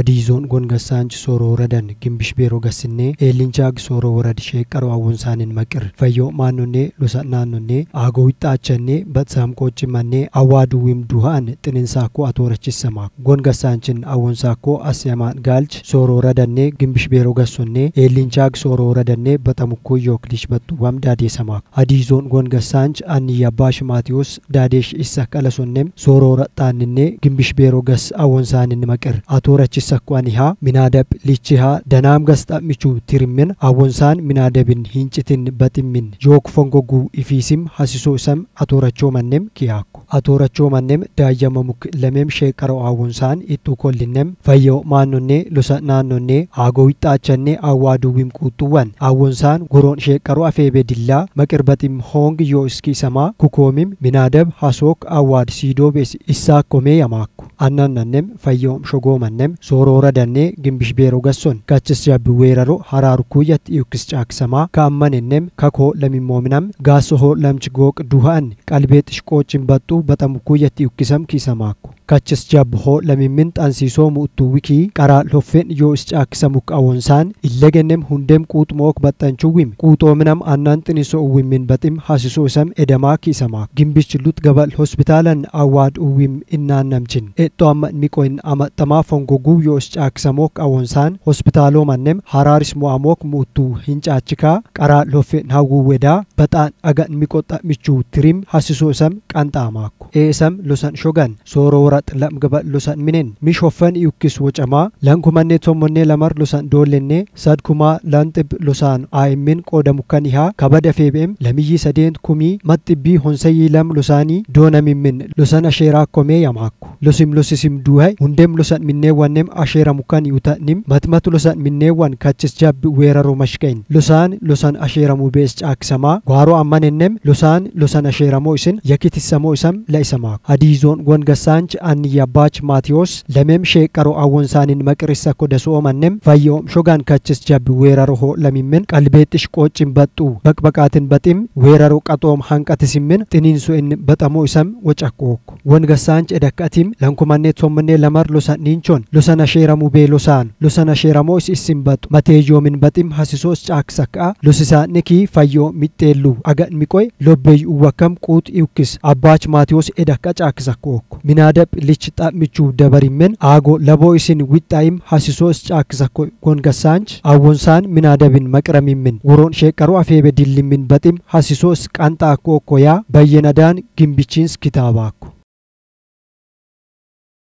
አዲዞን ጎንገሳንች ሶሮ ወረደን ግንብሽ ቤሮ ገስኔ ኤሊንቻግ ሶሮ ወረድ ሼቀሮ አውንሳንን መቅር ፈዮ ማኑኔ ሉሰናኑኔ አጎዊጣቸኔ በትሳምቆች መኔ አዋዱ ዊም ዱሃን ጥንንሳኮ አቶረች ሰማ ጎንገሳንችን አውንሳኮ አስያማን ጋልች ሶሮ ወረደኔ ግንብሽ ቤሮ ገሱኔ ኤሊንቻግ ሶሮ ወረደኔ በጠሙኮ ዮክሊሽ በጡ ዋም ዳዴ ሰማ አዲዞን ጎንገሳንች አንያባሽ ማቴዎስ ዳዴሽ ይሰቀለሱኔም ሶሮ ረጣንኔ ግንብሽ ቤሮ ገስ አወንሳንን መቅር አቶረች ሰኳን ይሃ ሚናደብ ሊችሃ ደናም ገስጠሚቹ ትርምን አወንሳን ሚናደብን ሂንጭትን በጥምን ጆክ ፎንጎጉ ኢፊሲም ሀሲሶ ሰም አቶረቾ መኔም ኪያኩ አቶረቾ መኔም ዳየመሙክ ለሜም ሸቀረ አወንሳን ኢቱ ኮልነም ፈዮ ማኖኔ ሉሰናኖኔ አጎ አዋዱ ዊም ቁጡወን አወንሳን ጉሮን ሼቀሮ አፌቤ ድላ መቅርበጢም ሆንግ ዮ እስኪ ሰማ ኩኮሚም ሚናደብ ሀሶክ አዋድ ሲዶቤስ ኢሳኮሜ ያማኩ አናናኔም ፈየውም ሾጎ መኔም ሶሮ ረዳኔ ግንብሽ ቤሮ ገሶን ጋችስ ያብ ዌረሮ ሀራሩ ኩየት ዩክስ ጫክሰማ ከአመንንም ከኮ ለሚሞምናም ጋሶሆ ለምች ዱሃን ቀልቤ ጥሽቆ ጭንበጡ በጠም ኩየት ዩክሰም ኪሰማኩ Achis jabhoo lamimmin xansisoo mu'uttu wikii qaraa loffeen yoo iscaakisa mukka'oonsaan illegenem hundem kut mok batan baxxanchu wim quuxoominam annan xiniso uwimmin baxim hasisoo isam edamaa kiisama gimbich lut gabal hospitaalan awaad uwim innaannamchin eexxo amma niqoyn amaxxamaa fongoguu yoo iscaakisamook awonsaan hospitaaloo mannem haraaris mo'amook mu'uttu hincaachikaa qaraa loffeen hawuwedaa baxaan agan miqoxxa michuu tirim hasisoo isam qanxaamaakku ee isam losan shogan sooroora ጥን ለም ግበእ ሉሰን ሚኔን ሚሾፈን ዩክስ ውጨማ ለንኩመኔ ቶሞኔ ለመር ሉሰን ዶልኔ ሰድኩማ ለንጥብ ሉሳን አይሚን ቆደሙከን ይሃ ከበደ ፌቤም ለሚይ ሰዴን ኩሚ መጥቢ ሆንሰይ ለም ሉሳኒ ዶነሚምን ሉሰን አሼራ ኮሜ ያማኩ ሉሲም ሉሲሲም ዱሃይ ሎሳን ሉሰን ሚኔ ዋኔም አሼራ ሙከን ይውተኒም መትመት ሉሰን ሚኔ ዋን ከችስ ጃብ ዌረሩ መሽቀኝ ሉሳን ሉሰን አሼረሙ ቤስ ጫክሰማ ጓሮ አማኔነም ሉሳን ሉሰን አሼረሞ ይስን የኪትሰሞ ይሰም ለይሰማኩ አዲ ዞን ጎንገሳንች አንዬ አባች ማቴዎስ ለሜምሼ ቀሮ አወንሳኒን መቅሪሰ ደስኦ መኔም ፈየኦም ሾጋን ከችስ ጀብ ዌረሮሆ ለሚምን ቀልቤጥሽ ቆጭን በጡ በቅበቃትን በጢም ዌረሮ ቀጦም ሀንቀትስምን ጥኒንሱእን በጠሞ እሰም ወጨቆኩ ወንገሳንጭ ደከእቲም ለንኩመኔ ሶምኔ ለመር ሎሰን ኒንቾን ሎሳና ሼረሙ ቤ ሎሳን ሎሳና ሼረሞ ሲስም በጡ መቴጆምን በጢም ሀሲሶስ ጫክሰካ ሎሲሳ ሎሲሳኒኪ ፈዮ ሚጤሉ አገን ሚቆይ ሎቤይ እወከም ቁጥ ይውክስ አባች ማቴዎስ ኤደከ ጫክሰ ኮኩ ሚናደብ ሰብ ልች ጠምቹ ደበሪምን አጎ ለቦይስን ዊጣይም ሀሲሶ ስጫክ ዘኮ ጎንገሳንች አወንሳን ምናደብን መቅረሚምን ውሮን ሼቀሩ አፌበ ድልምን በጢም ሀሲሶ ስቃንጣ ኮኮያ በየነዳን ግንቢችን ስኪታባኩ